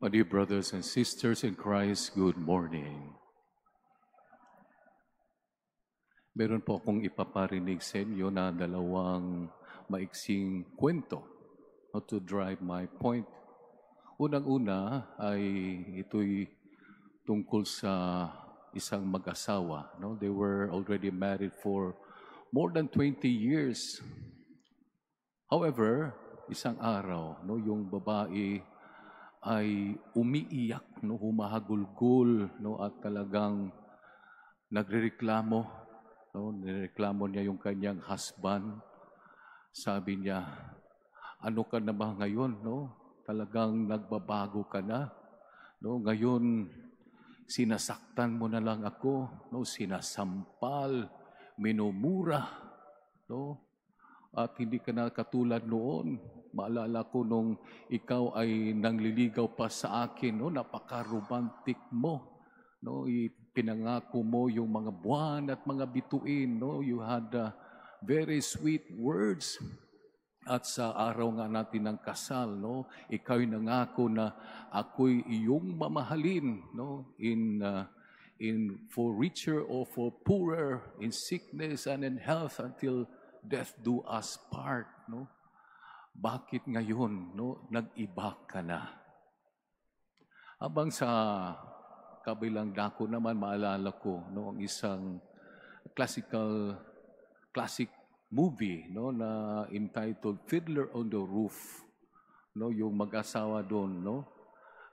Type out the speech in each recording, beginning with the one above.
My dear brothers and sisters in Christ, good morning. Meron po akong ipaparinig sa inyo na dalawang maiksing kwento how to drive my point. Unang-una ay ito'y tungkol sa isang mag-asawa. No? They were already married for more than 20 years. However, isang araw, no, yung babae ay umiiyak, no, humahagulgol, no, at talagang nagrereklamo, no, nireklamo niya yung kanyang husband. Sabi niya, ano ka na ba ngayon, no? Talagang nagbabago ka na. No, ngayon sinasaktan mo na lang ako, no, sinasampal, minumura, no? At hindi ka na katulad noon, Maalala ko nung ikaw ay nangliligaw pa sa akin, no? napaka-romantic mo. No? Pinangako mo yung mga buwan at mga bituin. No? You had uh, very sweet words. At sa araw nga natin ng kasal, no, ikaw'y nangako na ako'y iyong mamahalin, no, in uh, in for richer or for poorer, in sickness and in health until death do us part, no bakit ngayon no, nag-iba ka na? Habang sa kabilang dako naman, maalala ko no, ang isang classical, classic movie no, na entitled Fiddler on the Roof. No, yung mag-asawa doon, no?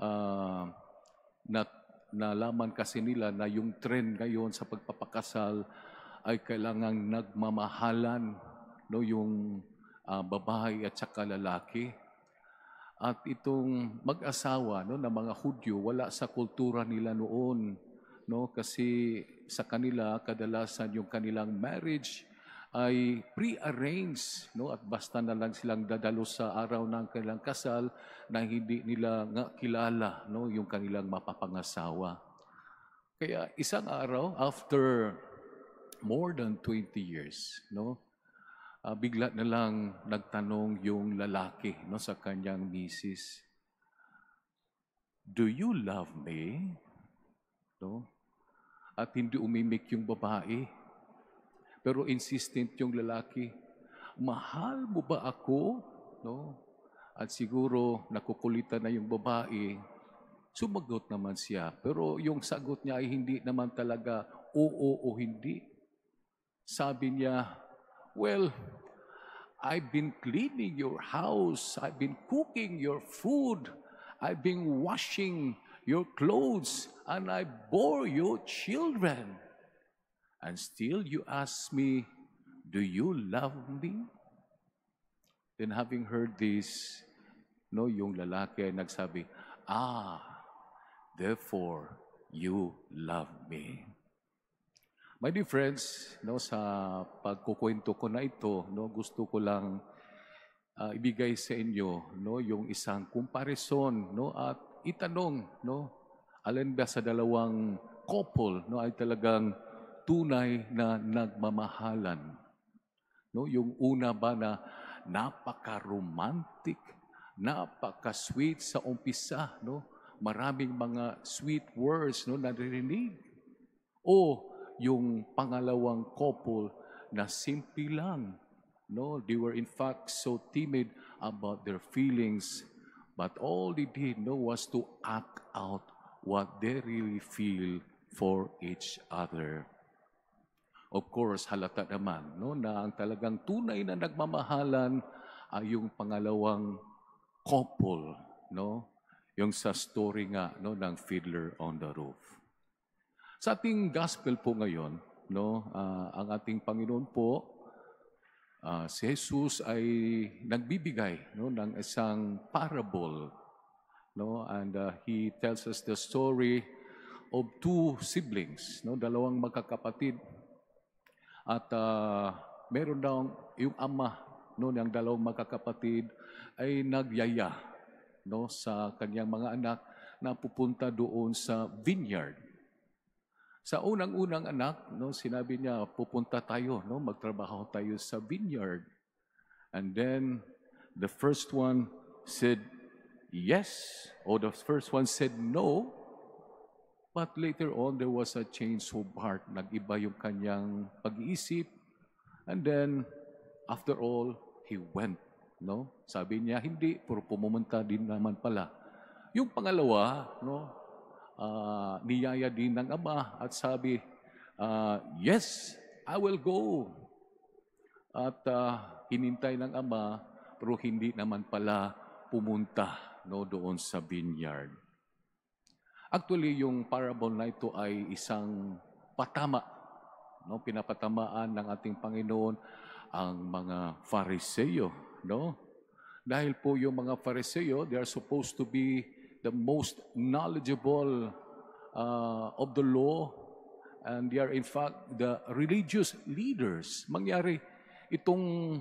Uh, na, nalaman kasi nila na yung trend ngayon sa pagpapakasal ay kailangang nagmamahalan no yung uh, babae at saka lalaki. At itong mag-asawa no, na mga Hudyo, wala sa kultura nila noon. No? Kasi sa kanila, kadalasan yung kanilang marriage ay pre-arranged no at basta na lang silang dadalo sa araw ng kanilang kasal na hindi nila nga kilala no yung kanilang mapapangasawa kaya isang araw after more than 20 years no uh, bigla na lang nagtanong yung lalaki no, sa kanyang misis, Do you love me? No? At hindi umimik yung babae. Pero insistent yung lalaki, Mahal mo ba ako? No? At siguro nakukulita na yung babae, sumagot naman siya. Pero yung sagot niya ay hindi naman talaga oo o hindi. Sabi niya, Well, I've been cleaning your house, I've been cooking your food, I've been washing your clothes, and I bore your children. And still you ask me, Do you love me? Then, having heard this, no, yung lalaki ay nagsabi, Ah, therefore you love me. My dear friends, no, sa pagkukwento ko na ito, no, gusto ko lang uh, ibigay sa inyo no, yung isang comparison no, at itanong no, alin ba sa dalawang couple no, ay talagang tunay na nagmamahalan. No, yung una ba na napaka-romantic, napaka-sweet sa umpisa, no? maraming mga sweet words no, na naririnig. O yung pangalawang couple na simple lang. No, they were in fact so timid about their feelings, but all they did no was to act out what they really feel for each other. Of course, halata naman no, na ang talagang tunay na nagmamahalan ay yung pangalawang couple, no? Yung sa story nga no ng Fiddler on the Roof. Sa ating gospel po ngayon, no, uh, ang ating Panginoon po, uh, si Jesus ay nagbibigay no, ng isang parable. No, and uh, he tells us the story of two siblings, no, dalawang magkakapatid. At uh, meron daw yung ama no, ng dalawang magkakapatid ay nagyaya no, sa kanyang mga anak na pupunta doon sa vineyard sa unang-unang anak, no, sinabi niya, pupunta tayo, no, magtrabaho tayo sa vineyard. And then the first one said yes, or the first one said no. But later on, there was a change of heart. Nag-iba yung kanyang pag-iisip. And then, after all, he went. No? Sabi niya, hindi, pero pumunta din naman pala. Yung pangalawa, no, uh, niyaya din ng Ama at sabi, uh, Yes, I will go. At uh, hinintay ng Ama, pero hindi naman pala pumunta no, doon sa vineyard. Actually, yung parable na ito ay isang patama. No? Pinapatamaan ng ating Panginoon ang mga fariseyo. No? Dahil po yung mga fariseyo, they are supposed to be the most knowledgeable uh, of the law and they are in fact the religious leaders. Mangyari, itong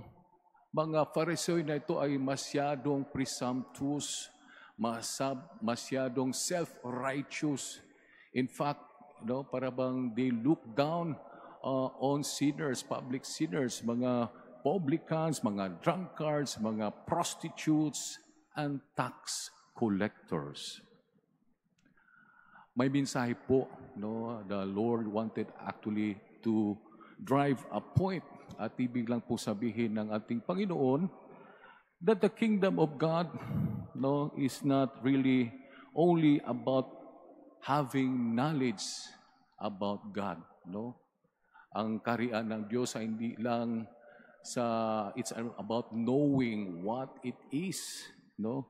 mga Pharisee na ito ay masyadong presumptuous, masab, masyadong self-righteous. In fact, no, para bang they look down uh, on sinners, public sinners, mga publicans, mga drunkards, mga prostitutes, and tax collectors. May mensahe po, no, the Lord wanted actually to drive a point at ibig lang po sabihin ng ating Panginoon that the kingdom of God no is not really only about having knowledge about God no ang karian ng Diyos ay hindi lang sa it's about knowing what it is no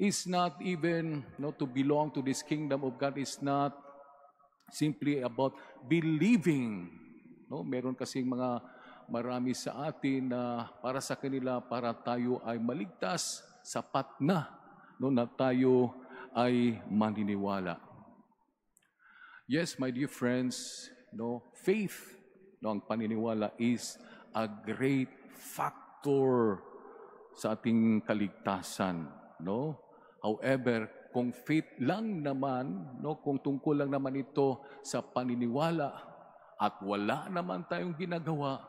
is not even you know, to belong to this kingdom of God is not simply about believing. No, meron kasing mga marami sa atin na para sa kanila para tayo ay maligtas, sapat na no na tayo ay maniniwala. Yes, my dear friends, no faith, no ang paniniwala is a great factor sa ating kaligtasan, no? However, kung faith lang naman, no, kung tungkol lang naman ito sa paniniwala at wala naman tayong ginagawa,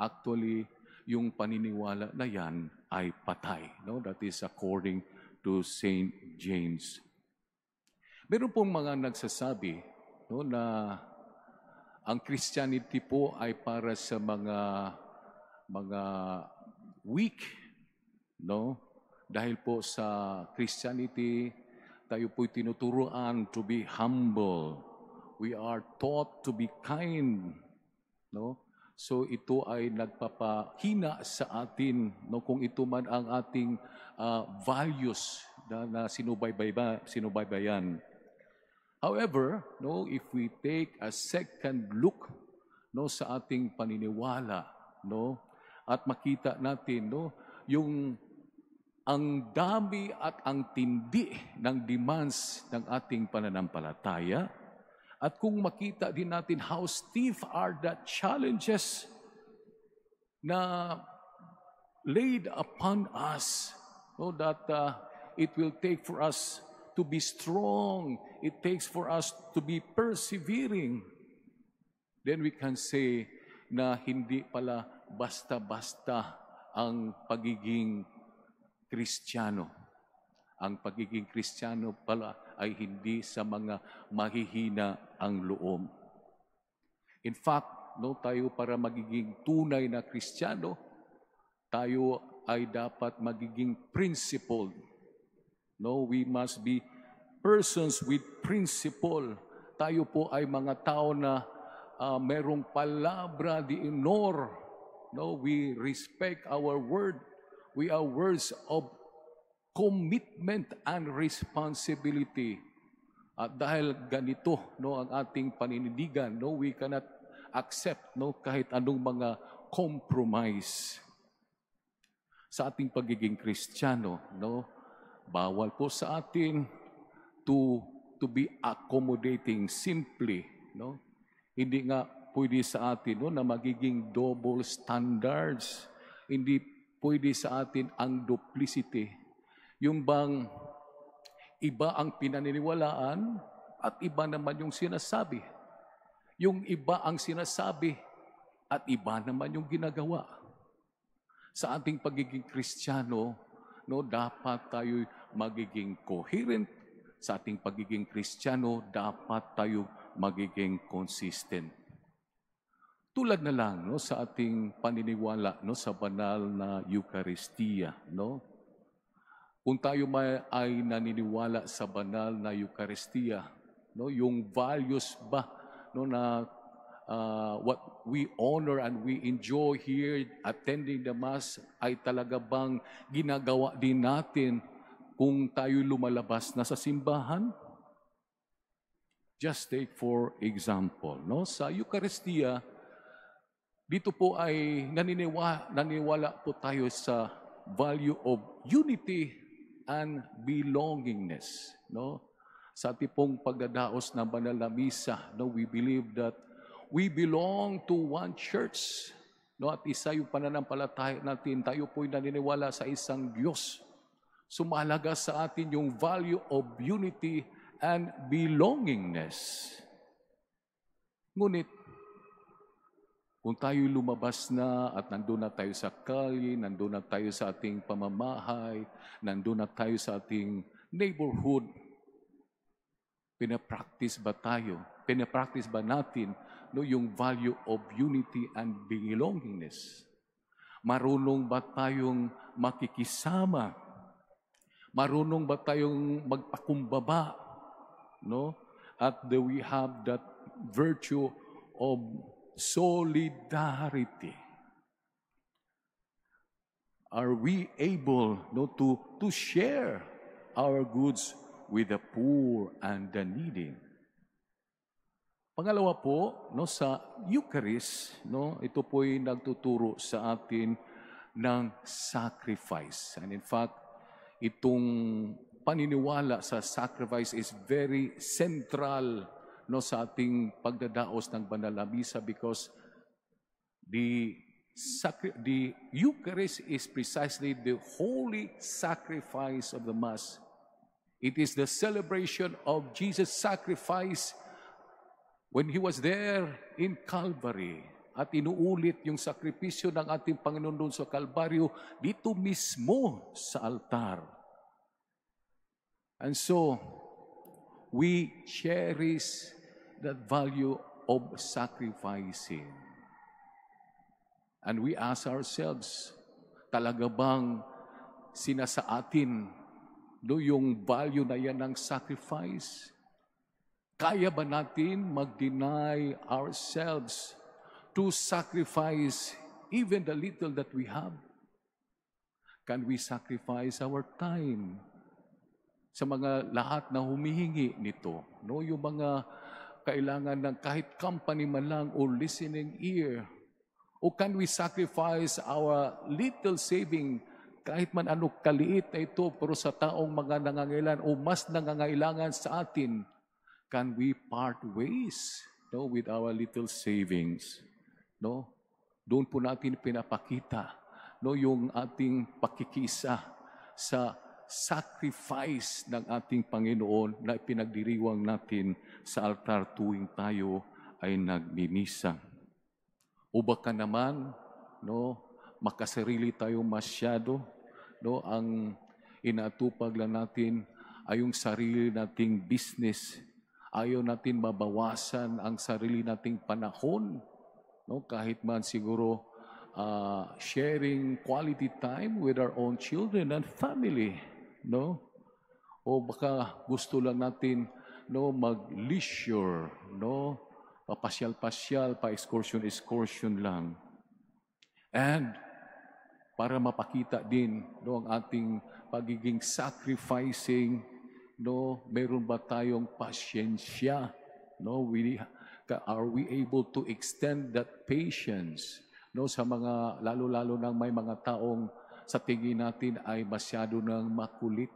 actually, yung paniniwala na yan ay patay. No? That is according to St. James. Meron pong mga nagsasabi no, na ang Christianity po ay para sa mga mga weak, no? Dahil po sa Christianity, tayo po'y tinuturuan to be humble. We are taught to be kind. No? So ito ay nagpapahina sa atin no kung ito man ang ating uh, values na, na sinubaybayan. sinubaybayan. However, no, if we take a second look no sa ating paniniwala, no, at makita natin no yung ang dami at ang tindi ng demands ng ating pananampalataya at kung makita din natin how stiff are the challenges na laid upon us so that uh, it will take for us to be strong. It takes for us to be persevering. Then we can say na hindi pala basta-basta ang pagiging Kristiyano. Ang pagiging Kristiyano pala ay hindi sa mga mahihina ang loob. In fact, no, tayo para magiging tunay na Kristiyano, tayo ay dapat magiging principled. No, we must be persons with principle. Tayo po ay mga tao na uh, merong palabra di inor. No, we respect our word we are words of commitment and responsibility. At dahil ganito no ang ating paninindigan, no we cannot accept no kahit anong mga compromise sa ating pagiging Kristiyano, no? Bawal po sa atin to to be accommodating simply, no? Hindi nga pwede sa atin no na magiging double standards. Hindi pwede sa atin ang duplicity. Yung bang iba ang pinaniniwalaan at iba naman yung sinasabi. Yung iba ang sinasabi at iba naman yung ginagawa. Sa ating pagiging Kristiyano, no, dapat tayo magiging coherent. Sa ating pagiging Kristiyano, dapat tayo magiging consistent tulad na lang no sa ating paniniwala no sa banal na Eucharistia no kung tayo may, ay naniniwala sa banal na Eucharistia no yung values ba no na uh, what we honor and we enjoy here attending the mass ay talaga bang ginagawa din natin kung tayo lumalabas na sa simbahan just take for example no sa Eucharistia dito po ay naniniwa, naniniwala po tayo sa value of unity and belongingness. No? Sa ating pong pagdadaos ng banal na misa, no, we believe that we belong to one church. No, at isa yung pananampalataya natin, tayo po'y naniniwala sa isang Diyos. Sumalaga sa atin yung value of unity and belongingness. Ngunit, kung tayo lumabas na at nandun na tayo sa kalye, nandun na tayo sa ating pamamahay, nandun na tayo sa ating neighborhood, pinapractice ba tayo? Pinapractice ba natin no, yung value of unity and belongingness? Marunong ba tayong makikisama? Marunong ba tayong magpakumbaba? No? At do we have that virtue of solidarity. Are we able no, to, to share our goods with the poor and the needy? Pangalawa po, no, sa Eucharist, no, ito po po'y nagtuturo sa atin ng sacrifice. And in fact, itong paniniwala sa sacrifice is very central no, sa ating pagdadaos ng banal na misa because the, the Eucharist is precisely the holy sacrifice of the Mass. It is the celebration of Jesus' sacrifice when He was there in Calvary at inuulit yung sakripisyo ng ating Panginoon doon sa Kalbaryo dito mismo sa altar. And so, we cherish the value of sacrificing. And we ask ourselves, talaga bang sinasa atin no, yung value na yan ng sacrifice? Kaya ba natin mag-deny ourselves to sacrifice even the little that we have? Can we sacrifice our time sa mga lahat na humihingi nito? No, yung mga kailangan ng kahit company man lang or listening ear? O can we sacrifice our little saving kahit man ano kaliit na ito pero sa taong mga nangangailan o mas nangangailangan sa atin, can we part ways no, with our little savings? No? Doon po natin pinapakita no, yung ating pakikisa sa sacrifice ng ating Panginoon na ipinagdiriwang natin sa altar tuwing tayo ay nagmimisa. O baka naman, no, makasarili tayo masyado, no, ang inatupag lang natin ay yung sarili nating business. Ayaw natin mabawasan ang sarili nating panahon, no, kahit man siguro uh, sharing quality time with our own children and family no? O baka gusto lang natin no mag-leisure, no? Papasyal-pasyal, pa-excursion-excursion lang. And para mapakita din no ang ating pagiging sacrificing no meron ba tayong pasyensya no we are we able to extend that patience no sa mga lalo-lalo nang may mga taong sa tingin natin ay masyado ng makulit?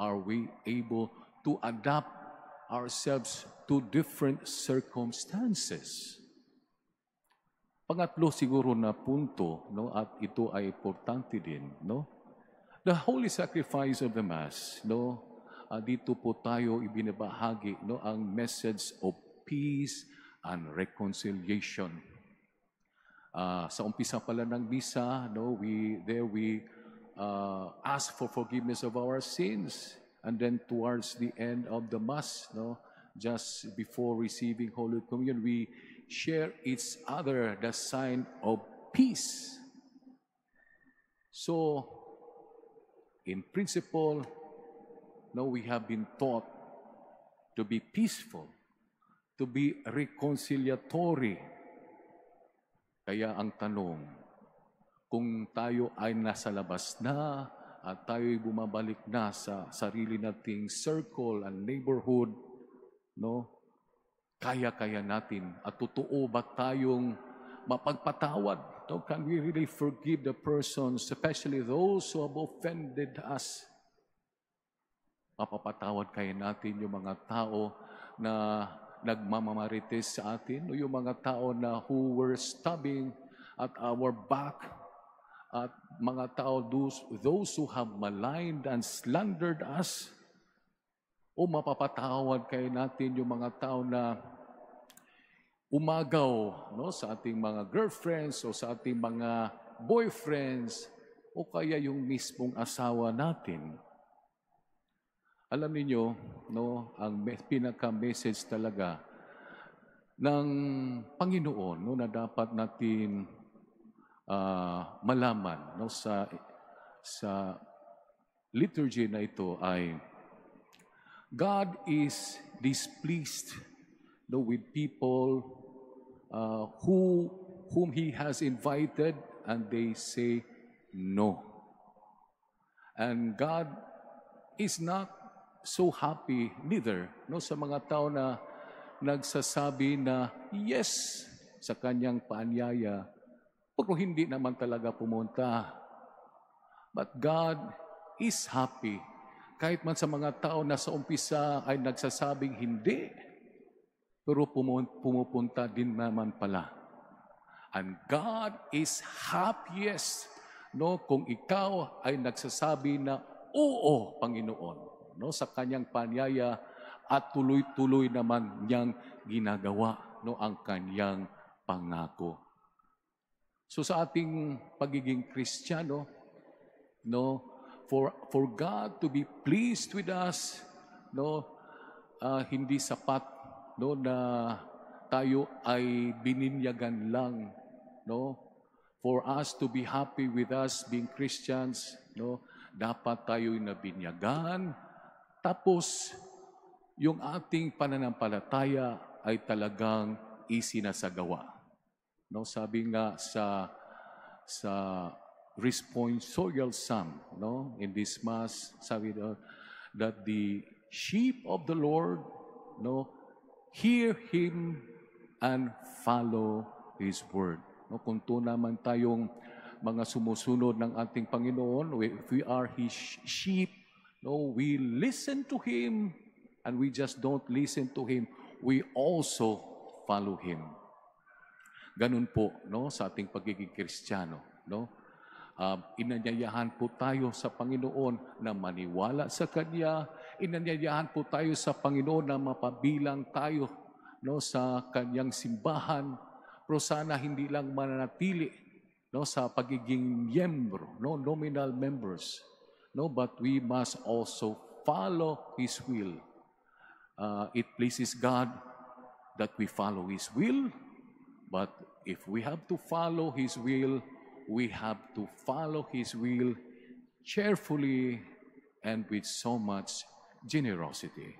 Are we able to adapt ourselves to different circumstances? Pangatlo siguro na punto, no, at ito ay importante din, no? The holy sacrifice of the mass, no? Uh, dito po tayo ibinabahagi, no, ang message of peace and reconciliation. So, ah, sa umpisa pala ng no, we, there we uh, ask for forgiveness of our sins. And then towards the end of the Mass, no, just before receiving Holy Communion, we share each other the sign of peace. So, in principle, no, we have been taught to be peaceful, to be reconciliatory, Kaya ang tanong, kung tayo ay nasa labas na at tayo'y bumabalik na sa sarili nating circle and neighborhood, no? Kaya-kaya natin at totoo ba tayong mapagpatawad? No? Can we really forgive the persons, especially those who have offended us? Mapapatawad kaya natin yung mga tao na nagmamamarites sa atin o yung mga tao na who were stabbing at our back at mga tao those, those who have maligned and slandered us o mapapatawad kay natin yung mga tao na umagaw no sa ating mga girlfriends o sa ating mga boyfriends o kaya yung mismong asawa natin alam niyo no, ang pinaka-message talaga ng Panginoon no, na dapat natin uh, malaman no, sa, sa liturgy na ito ay God is displeased no, with people uh, who, whom He has invited and they say no. And God is not so happy neither no sa mga tao na nagsasabi na yes sa kanyang paanyaya pero hindi naman talaga pumunta. But God is happy kahit man sa mga tao na sa umpisa ay nagsasabing hindi, pero pumupunta din naman pala. And God is happiest no, kung ikaw ay nagsasabi na oo, Panginoon no, sa kanyang panyaya at tuloy-tuloy naman niyang ginagawa no, ang kanyang pangako. So sa ating pagiging Kristiyano, no, for, for God to be pleased with us, no, uh, hindi sapat no, na tayo ay bininyagan lang no, for us to be happy with us being Christians, no, dapat tayo'y nabinyagan, tapos, yung ating pananampalataya ay talagang isinasagawa. No, sabi nga sa sa responsorial psalm, no, in this mass, sabi uh, that the sheep of the Lord, no, hear him and follow his word. No, kung to naman tayong mga sumusunod ng ating Panginoon, if we are his sheep, No, we listen to Him and we just don't listen to Him. We also follow Him. Ganun po no, sa ating pagiging Kristiyano. No? Um, inanyayahan po tayo sa Panginoon na maniwala sa Kanya. Inanyayahan po tayo sa Panginoon na mapabilang tayo no, sa Kanyang simbahan. Pero sana hindi lang mananatili no, sa pagiging miyembro, no, nominal members No, but we must also follow His will. Uh, it pleases God that we follow His will, but if we have to follow His will, we have to follow His will cheerfully and with so much generosity.